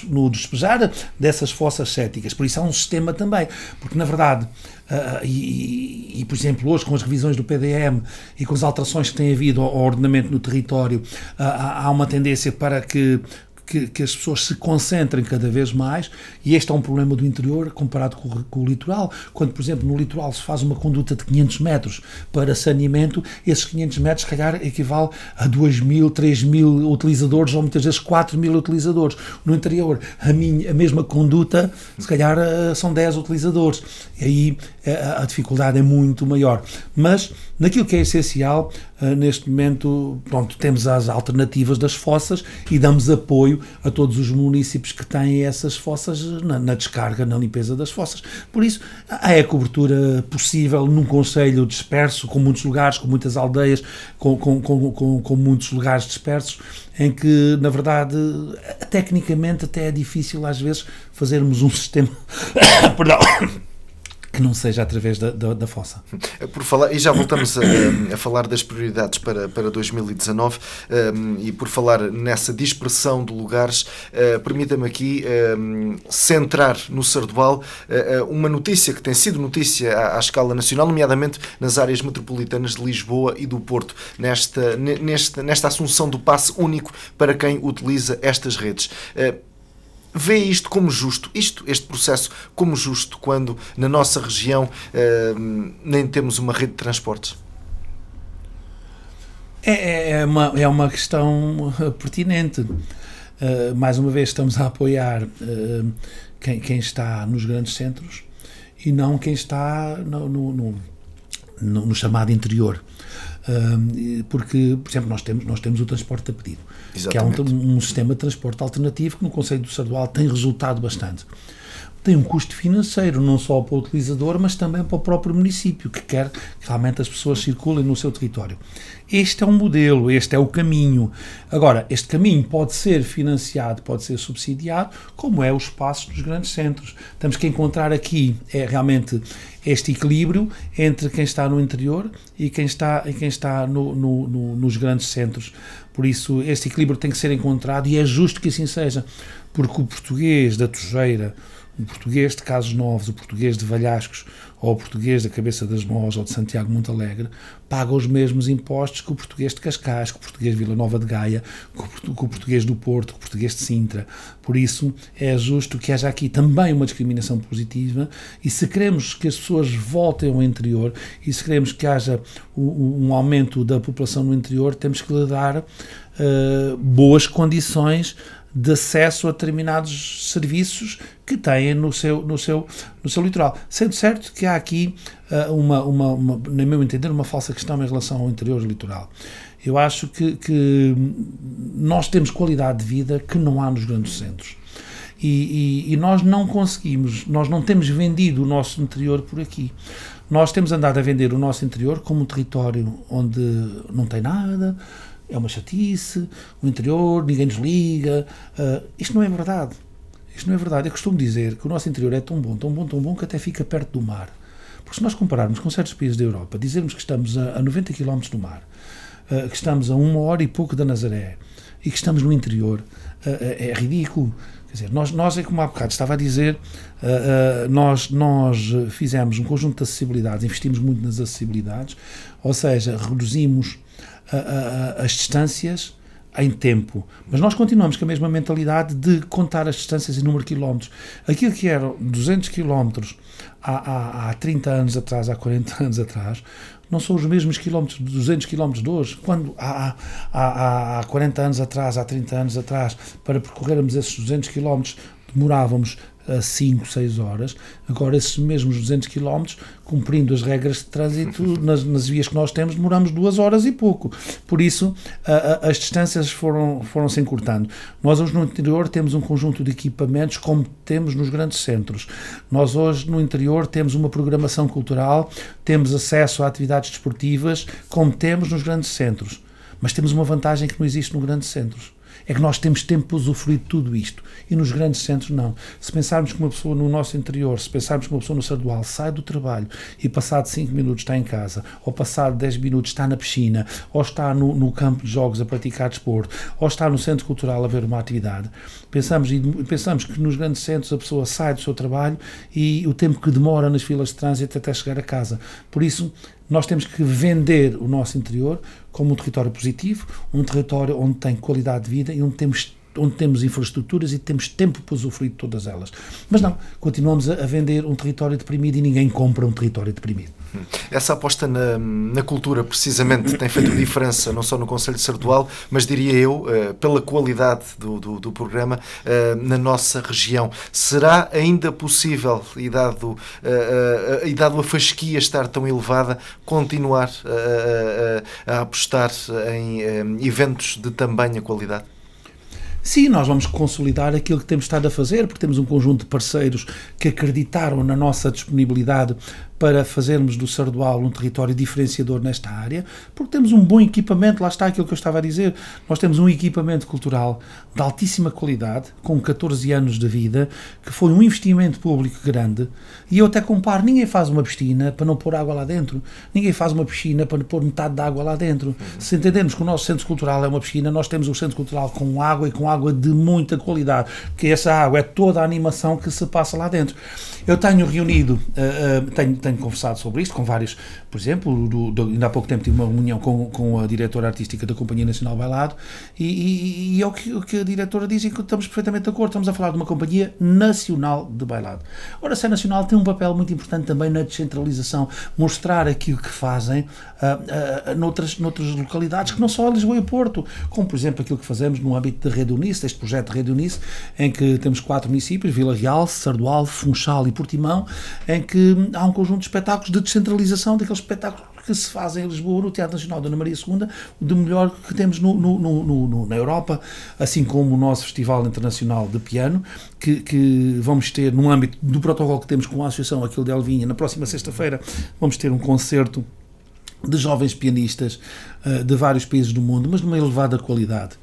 no, despejar dessas fossas céticas. Por isso há um sistema também. Porque, na verdade, Uh, e, e, por exemplo, hoje, com as revisões do PDM e com as alterações que tem havido ao ordenamento no território, uh, há uma tendência para que que, que, as pessoas se concentrem cada vez mais, e este é um problema do interior comparado com, com, o litoral. Quando, por exemplo, no litoral se faz uma conduta de 500 metros para saneamento, esses 500 metros, se calhar, equivale a 2 mil, 3 mil utilizadores, ou muitas vezes 4 mil utilizadores. No interior, a, minha, a mesma conduta, se calhar, eh, são 10 utilizadores. E aí eh, a, a dificuldade é muito maior. Mas naquilo que é essencial, uh, neste momento, pronto, temos as alternativas das fossas e damos apoio a todos os municípios que têm essas fossas na, na descarga, na limpeza das fossas. Por isso, há a cobertura possível num conselho disperso, com muitos lugares, com muitas aldeias, com, com, com, com, com muitos lugares dispersos, em que, na verdade, tecnicamente até é difícil às vezes fazermos um sistema. Perdão que não seja através da, da, da fossa. Eh, por falar, e já voltamos a, eh, eh, a falar das prioridades para, para 2019 um, e por falar nessa dispersão de lugares, uh, permita-me aqui um, centrar no Sardual uh, uma notícia que tem sido notícia à, à, escala nacional, nomeadamente nas áreas metropolitanas de Lisboa e do Porto, nesta, nesta, nesta assunção do passe único para quem utiliza estas redes. Uh, vê isto como justo, isto, este processo como justo, quando na nossa região eh, nem temos uma rede de transportes? É, é, é uma, é uma questão eh, pertinente. Uh, mais uma vez, estamos a apoiar uh, quem, quem, está nos grandes centros e não quem está no, no, no, no chamado interior porque, por exemplo, nós temos, nós temos o transporte a pedido, Exatamente. que é um, um, sistema de transporte alternativo que no Conselho do Sardual tem resultado bastante tem um custo financeiro, não só para o utilizador, mas também para o próprio município, que quer que realmente as pessoas circulem no seu território. Este é um modelo, este é o caminho. Agora, este caminho pode ser financiado, pode ser subsidiado, como é o espaço dos grandes centros. Temos que encontrar aqui é realmente este equilíbrio entre quem está no interior e quem está, e quem está no, no, no, nos grandes centros. Por isso, este equilíbrio tem que ser encontrado e é justo que assim seja, porque o português da Tujeira, o português de Casos Novos, o português de Valhascos ou o português da Cabeça das Mós ou de Santiago Montalegre paga os mesmos impostos que o português de Cascais, que o português de Vila Nova de Gaia, que o português do Porto, que o português de Sintra. Por isso, é justo que haja aqui também uma discriminação positiva e se queremos que as pessoas voltem ao interior e se queremos que haja um aumento da população no interior, temos que lhe dar uh, eh, boas condições de acesso a determinados serviços que têm no seu, no seu, no seu litoral. Sendo certo que há aqui, uh, uma, uma, uma, no meu entender, uma falsa questão em relação ao interior litoral. Eu acho que, que nós temos qualidade de vida que não há nos grandes centros. E, e, e, nós não conseguimos, nós não temos vendido o nosso interior por aqui. Nós temos andado a vender o nosso interior como um território onde não tem nada, é uma chatice, o interior, ninguém nos liga. Uh, isto não é verdade. Isto não é verdade. Eu costumo dizer que o nosso interior é tão bom, tão bom, tão bom que até fica perto do mar. Porque se nós compararmos com certos países da Europa, dizermos que estamos a, a 90 km do mar, uh, que estamos a uma hora e pouco da Nazaré e que estamos no interior, uh, é ridículo. Quer dizer, nós, nós é como há bocado estava a dizer, uh, uh, nós, nós fizemos um conjunto de acessibilidades, investimos muito nas acessibilidades, ou seja, reduzimos a, a, as distâncias em tempo. Mas nós continuamos com a mesma mentalidade de contar as distâncias em número de quilómetros. Aquilo que eram 200 quilómetros há, há, há 30 anos atrás, há 40 anos atrás, não são os mesmos quilómetros, 200 quilómetros de hoje. Quando há, há, há 40 anos atrás, há 30 anos atrás, para percorrermos esses 200 quilómetros, demorávamos a 5, 6 horas. Agora, esses mesmos 200 km, cumprindo as regras de trânsito nas, nas vias que nós temos, demoramos 2 horas e pouco. Por isso, a, a, as distâncias foram, foram se encurtando. Nós hoje no interior temos um conjunto de equipamentos como temos nos grandes centros. Nós hoje no interior temos uma programação cultural, temos acesso a atividades desportivas como temos nos grandes centros. Mas temos uma vantagem que não existe nos grandes centros é que nós temos tempo para usufruir de tudo isto. E nos grandes centros, não. Se pensarmos que uma pessoa no nosso interior, se pensarmos que uma pessoa no Sardual sai do trabalho e passado 5 minutos está em casa, ou passado 10 minutos está na piscina, ou está no, no campo de jogos a praticar desporto, ou está no centro cultural a ver uma atividade, pensamos, pensamos que nos grandes centros a pessoa sai do seu trabalho e o tempo que demora nas filas de trânsito até chegar a casa. Por isso, nós temos que vender o nosso interior como um território positivo, um território onde tem qualidade de vida e onde temos onde temos infraestruturas e temos tempo para usufruir de todas elas. Mas não, continuamos a vender um território deprimido e ninguém compra um território deprimido. Hum. Essa aposta na, na cultura, precisamente, tem feito diferença, não só no Conselho Sardual, mas diria eu, eh, pela qualidade do, do, do, programa eh, na nossa região. Será ainda possível, e dado, eh, e dado a fasquia estar tão elevada, continuar a, a, a apostar em eventos de também a qualidade? Sim, nós vamos consolidar aquilo que temos estado a fazer, porque temos um conjunto de parceiros que acreditaram na nossa disponibilidade para fazermos do Sardual um território diferenciador nesta área, porque temos um bom equipamento, lá está aquilo que eu estava a dizer, nós temos um equipamento cultural de altíssima qualidade, com 14 anos de vida, que foi um investimento público grande, e eu até comparo, ninguém faz uma piscina para não pôr água lá dentro, ninguém faz uma piscina para não pôr metade da água lá dentro. Se entendermos que o nosso centro cultural é uma piscina, nós temos um centro cultural com água e com água de muita qualidade, que essa água é toda a animação que se passa lá dentro. Eu tenho reunido, uh, uh, tenho, tenho conversado sobre isto com vários, por exemplo, do, do, ainda há pouco tempo tive uma reunião com, com a diretora artística da Companhia Nacional Bailado e, e, e é o que, o que a diretora diz e que estamos perfeitamente de acordo. Estamos a falar de uma companhia nacional de bailado. Ora, a é nacional, tem um papel muito importante também na descentralização, mostrar aquilo que fazem uh, noutras, noutras localidades que não só Lisboa e Porto, como por exemplo aquilo que fazemos no âmbito da Rede Unice, este projeto de Rede Unice, em que temos quatro municípios, Vila Real, Sardual, Funchal e Portimão, em que há um conjunto de espetáculos de descentralização daqueles espetáculos que se fazem em Lisboa, no Teatro Nacional Ana Maria II, de melhor que temos no, no, no, na Europa, assim como o nosso Festival Internacional de Piano, que, que, vamos ter, no âmbito do protocolo que temos com a Associação Aquilo de Alvinha, na próxima sexta-feira, vamos ter um concerto de jovens pianistas eh, de vários países do mundo, mas de uma elevada qualidade.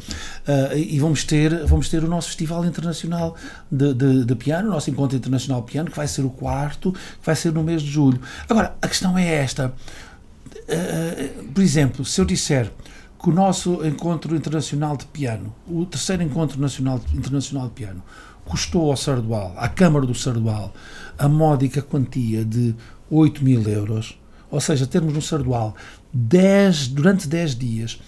Eh, e vamos ter, vamos ter o nosso Festival Internacional de, de, de, Piano, o nosso Encontro Internacional de Piano, que vai ser o quarto, que vai ser no mês de julho. Agora, a questão é esta. Eh, por exemplo, se eu disser que o nosso Encontro Internacional de Piano, o terceiro Encontro Nacional, Internacional de Piano, custou ao Sardual, à Câmara do Sardual, a módica quantia de 8 mil euros ou seja, termos no Sardual 10, durante 10 dias,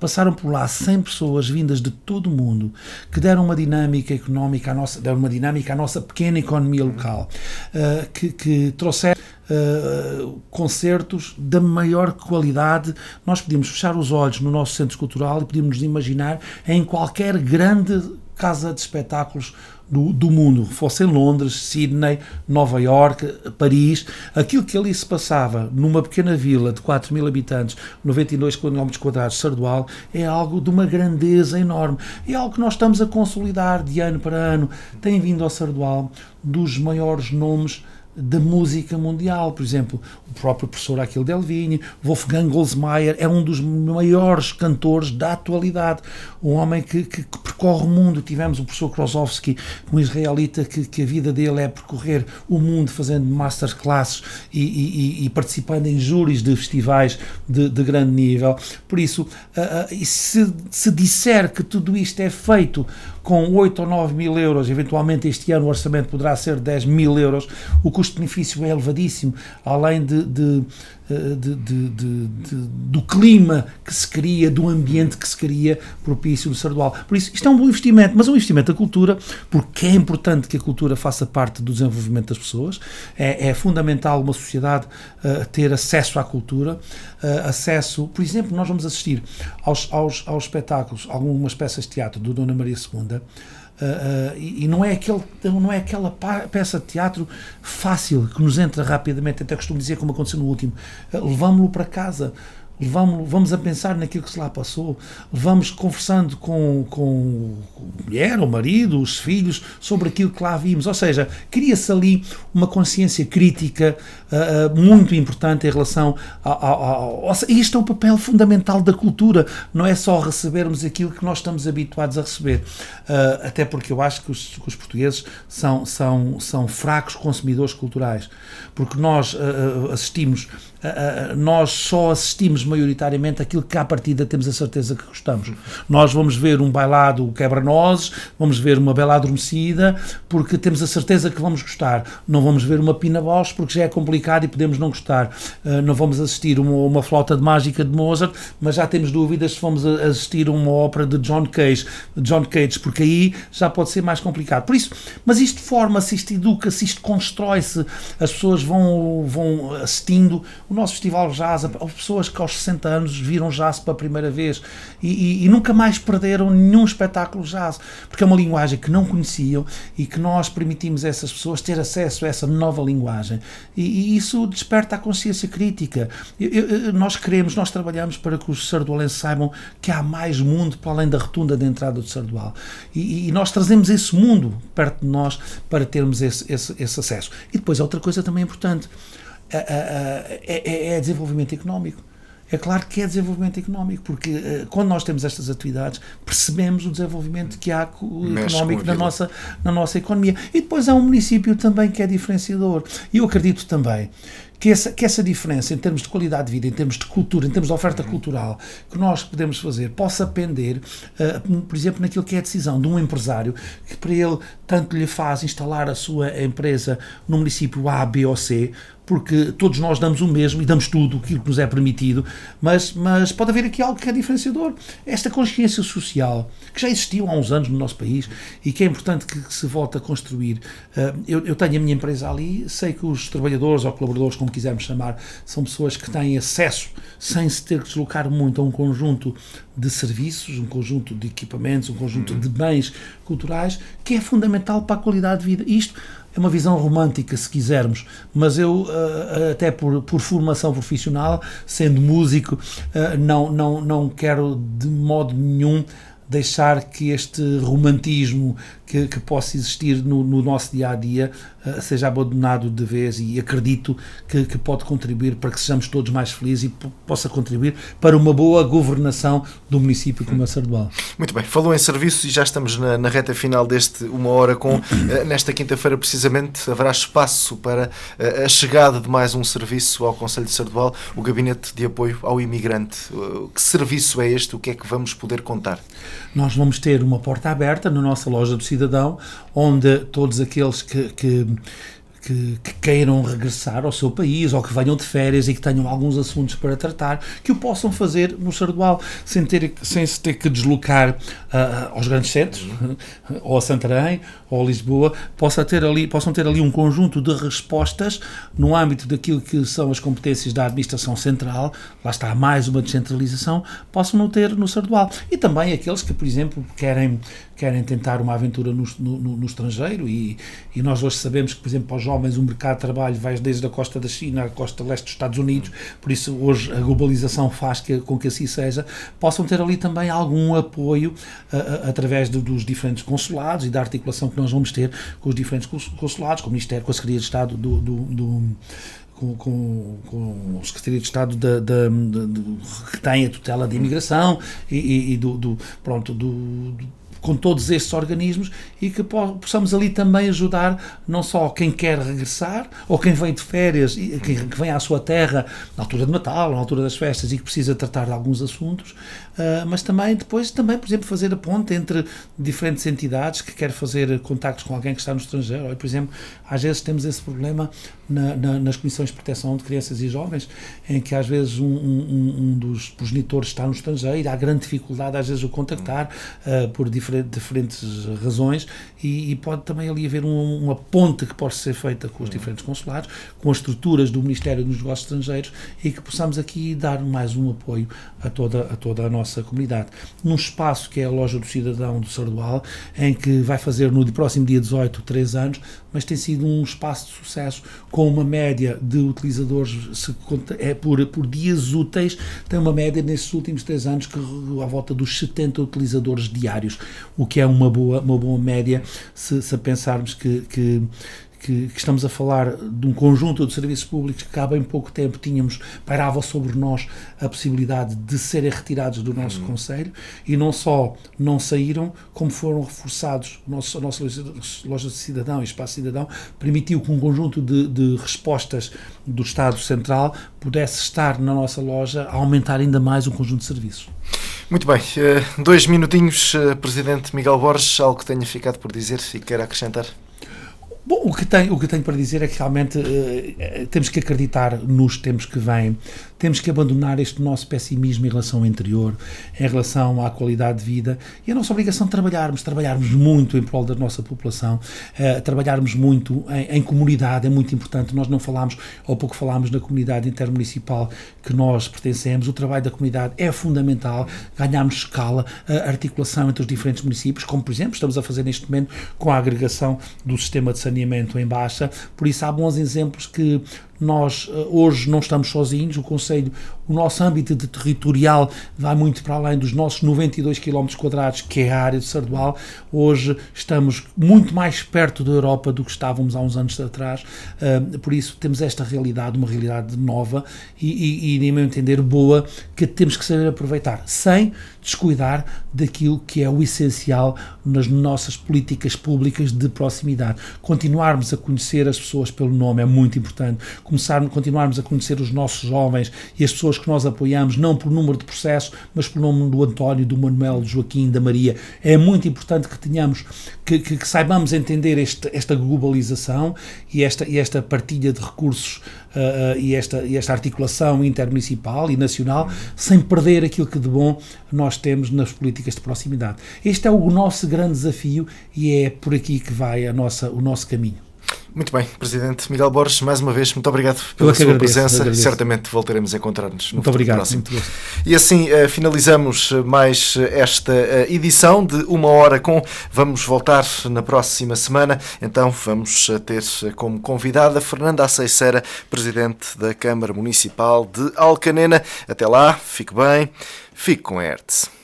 passaram por lá 100 pessoas vindas de todo o mundo que deram uma dinâmica económica à nossa, deram uma dinâmica à nossa pequena economia local, uh, que, que trouxeram Uh, concertos da maior qualidade. Nós podíamos fechar os olhos no nosso centro cultural e podíamos imaginar em qualquer grande casa de espetáculos do, do mundo, fosse em Londres, Sydney, Nova York, Paris, aquilo que ali se passava numa pequena vila de 4 mil habitantes, 92 km quadrados, Sardual, é algo de uma grandeza enorme. É algo que nós estamos a consolidar de ano para ano. Tem vindo ao Sardual dos maiores nomes da música mundial. Por exemplo, o próprio professor Aquil Delvini, Wolfgang Goldsmeyer, é um dos maiores cantores da atualidade, um homem que, que, que percorre o mundo. Tivemos o professor Krosowski, um israelita que, que, a vida dele é percorrer o mundo fazendo masterclasses e, e, e participando em júris de festivais de, de grande nível. Por isso, uh, uh, se, se disser que tudo isto é feito com 8 ou 9 mil euros, eventualmente este ano o orçamento poderá ser 10 mil euros, o custo-benefício é elevadíssimo, além de, de eh, de, de, de, do clima que se cria, do ambiente que se cria propício do Sardual. Por isso, isto é um bom investimento, mas é um investimento da cultura, porque é importante que a cultura faça parte do desenvolvimento das pessoas. É, é fundamental uma sociedade uh, ter acesso à cultura, uh, acesso, por exemplo, nós vamos assistir aos, aos, aos espetáculos, algumas peças de teatro do Dona Maria II Uh, e não é, aquele, então não é aquela peça de teatro fácil que nos entra rapidamente, até costumo dizer, como aconteceu no último. Uh, ah, Levámo-lo para casa, vamos, vamos a pensar naquilo que se lá passou, vamos conversando com, com a mulher, o marido, os filhos, sobre aquilo que lá vimos. Ou seja, cria-se ali uma consciência crítica uh, muito importante em relação ao, Isto é o papel fundamental da cultura, não é só recebermos aquilo que nós estamos habituados a receber. Uh, até porque eu acho que os, que os portugueses são, são, são fracos consumidores culturais, porque nós uh, assistimos uh, nós só assistimos maioritariamente aquilo que à partida temos a certeza que gostamos. Nós vamos ver um bailado quebra-nozes, vamos ver uma bela adormecida, porque temos a certeza que vamos gostar. Não vamos ver uma pina voz porque já é complicado e podemos não gostar. Uh, não vamos assistir uma, uma flauta de mágica de Mozart, mas já temos dúvidas se vamos assistir uma ópera de John Cage, John Cage, porque aí já pode ser mais complicado. Por isso, mas isto forma-se, isto educa-se, isto constrói-se, as pessoas vão, vão assistindo o nosso festival jazz, houve pessoas que aos 60 anos viram jazz pela primeira vez e, e, e, nunca mais perderam nenhum espetáculo jazz, porque é uma linguagem que não conheciam e que nós permitimos a essas pessoas ter acesso a essa nova linguagem. E, e isso desperta a consciência crítica. Eu, eu, nós queremos, nós trabalhamos para que os sardualenses saibam que há mais mundo para além da rotunda de entrada do sardual. E, nós trazemos esse mundo perto de nós para termos esse, esse, esse acesso. E depois, outra coisa também importante é, é, é desenvolvimento económico. É claro que é desenvolvimento económico, porque eh, quando nós temos estas atividades, percebemos o desenvolvimento que há económico na nossa, na nossa economia. E depois há um município também que é diferenciador. E eu acredito também que essa, que essa diferença em termos de qualidade de vida, em termos de cultura, em termos de oferta uhum. cultural que nós podemos fazer, possa pender, uh, por exemplo, naquilo que é a decisão de um empresário que para ele tanto lhe faz instalar a sua empresa no município A, B ou C, porque todos nós damos o mesmo e damos tudo aquilo que nos é permitido, mas, mas pode haver aqui algo que é diferenciador. Esta consciência social, que já existiu há uns anos no nosso país e que é importante que se volte a construir. Eh, eu, eu tenho a minha empresa ali, sei que os trabalhadores ou colaboradores, como quisermos chamar, são pessoas que têm acesso, sem se ter que deslocar muito, a um conjunto de serviços, um conjunto de equipamentos, um conjunto hum. de bens culturais, que é fundamental para a qualidade de vida. Isto é uma visão romântica, se quisermos, mas eu, eh, eh, até por, por formação profissional, sendo músico, eh, não, não, não quero de modo nenhum deixar que este romantismo que, que possa existir no, no, nosso dia a dia eh, seja abandonado de vez e acredito que, que, pode contribuir para que sejamos todos mais felizes e possa contribuir para uma boa governação do município como a Sardual. Muito bem, falou em serviços e já estamos na, na reta final deste Uma Hora com. Eh, nesta quinta-feira, precisamente, haverá espaço para eh, a chegada de mais um serviço ao Conselho de Sardual, o Gabinete de Apoio ao Imigrante. que serviço é este? O que é que vamos poder contar? Nós vamos ter uma porta aberta na nossa loja do cidadão, onde todos aqueles que, que que, que, queiram regressar ao seu país ou que venham de férias e que tenham alguns assuntos para tratar, que o possam fazer no Sardual, sem, ter, sem se ter que deslocar uh, aos grandes centros, ou a Santarém, ou a Lisboa, possa ter ali, possam ter ali um conjunto de respostas no âmbito daquilo que são as competências da administração central, lá está mais uma descentralização, possam não ter no Sardual. E também aqueles que, por exemplo, querem querem tentar uma aventura no, no, no estrangeiro e, e, nós hoje sabemos que, por exemplo, para os jovens o mercado de trabalho vai desde a costa da China à costa leste dos Estados Unidos, por isso hoje a globalização faz que, com que assim seja, possam ter ali também algum apoio a, a, através de, dos diferentes consulados e da articulação que nós vamos ter com os diferentes consulados, com o Ministério, com a Secretaria de Estado do, do, do com, com, com o Secretaria de Estado da, da, da, que tem a tutela da imigração e, e, e do, do, pronto, do, do com todos estes organismos e que possamos ali também ajudar não só quem quer regressar ou quem vem de férias, quem vem à sua terra na altura de Natal, na altura das festas e que precisa tratar de alguns assuntos, ah, mas também depois também, por exemplo, fazer a ponte entre diferentes entidades que quer fazer contactos com alguém que está no estrangeiro. Olha, por exemplo, às vezes temos esse problema na, na, nas comissões de proteção de crianças e jovens, em que às vezes um, um, um dos progenitores está no estrangeiro, há grande dificuldade às vezes o contactar uh, por diferente, diferentes razões e, e, pode também ali haver um, uma ponte que possa ser feita com os uhum. diferentes consulados, com as estruturas do Ministério dos Negócios Estrangeiros e que possamos aqui dar mais um apoio a toda a toda a nossa nossa comunidade. Num espaço que é a Loja do Cidadão do Sardual, em que vai fazer no próximo dia 18 3 anos, mas tem sido um espaço de sucesso com uma média de utilizadores se, é por, por dias úteis, tem uma média nesses últimos 3 anos que à volta dos 70 utilizadores diários, o que é uma boa, uma boa média se, se pensarmos que, que que, que, estamos a falar de um conjunto de serviços públicos que há bem pouco tempo tínhamos, pairava sobre nós a possibilidade de serem retirados do nosso uhum. Conselho e não só não saíram, como foram reforçados. Nosso, a nossa loja de cidadão e espaço cidadão permitiu que um conjunto de, de respostas do Estado Central pudesse estar na nossa loja a aumentar ainda mais um conjunto de serviços. Muito bem, eh, dois minutinhos, eh, Presidente Miguel Borges, algo que tenha ficado por dizer e queira acrescentar. Bom, o que, tenho, o que tenho para dizer é que realmente uh, temos que acreditar nos tempos que vêm, temos que abandonar este nosso pessimismo em relação ao interior, em relação à qualidade de vida e a nossa obrigação de trabalharmos, trabalharmos muito em prol da nossa população, uh, trabalharmos muito em, em, comunidade, é muito importante. Nós não falámos, ou pouco falámos na comunidade intermunicipal que nós pertencemos, o trabalho da comunidade é fundamental, Ganhámos escala, a eh, articulação entre os diferentes municípios, como por exemplo estamos a fazer neste momento com a agregação do sistema de saneamento em baixa, por isso há bons exemplos que nós eh, hoje não estamos sozinhos, o Conselho o nosso âmbito territorial vai muito para além dos nossos 92 km quadrados, que é a área de Sardual. Hoje estamos muito mais perto da Europa do que estávamos há uns anos atrás, uh, por isso temos esta realidade, uma realidade nova e, e, e, meu entender, boa, que temos que saber aproveitar, sem descuidar daquilo que é o essencial nas nossas políticas públicas de proximidade. Continuarmos a conhecer as pessoas pelo nome é muito importante, Começar, continuarmos a conhecer os nossos jovens e as pessoas pessoas que nós apoiamos, não por número de processo, mas pelo nome do António, do Manuel, do Joaquim, da Maria. É muito importante que tenhamos, que, que, que saibamos entender este, esta globalização e esta, e esta partilha de recursos Uh, uh, e, esta, e esta articulação intermunicipal e nacional, sem perder aquilo que de bom nós temos nas políticas de proximidade. Este é o nosso grande desafio e é por aqui que vai a nossa, o nosso caminho. Muito bem, Presidente Miguel Borges, mais uma vez, muito obrigado pela é sua agradeço, presença. Certamente voltaremos a encontrar-nos no muito obrigado, próximo. Muito e assim uh, finalizamos mais eh, esta uh, edição de Uma Hora com. Vamos voltar na próxima semana. Então vamos ter como convidada Fernanda Aceiceira, Presidente da Câmara Municipal de Alcanena. Até lá, fique bem, fique com a Hertz.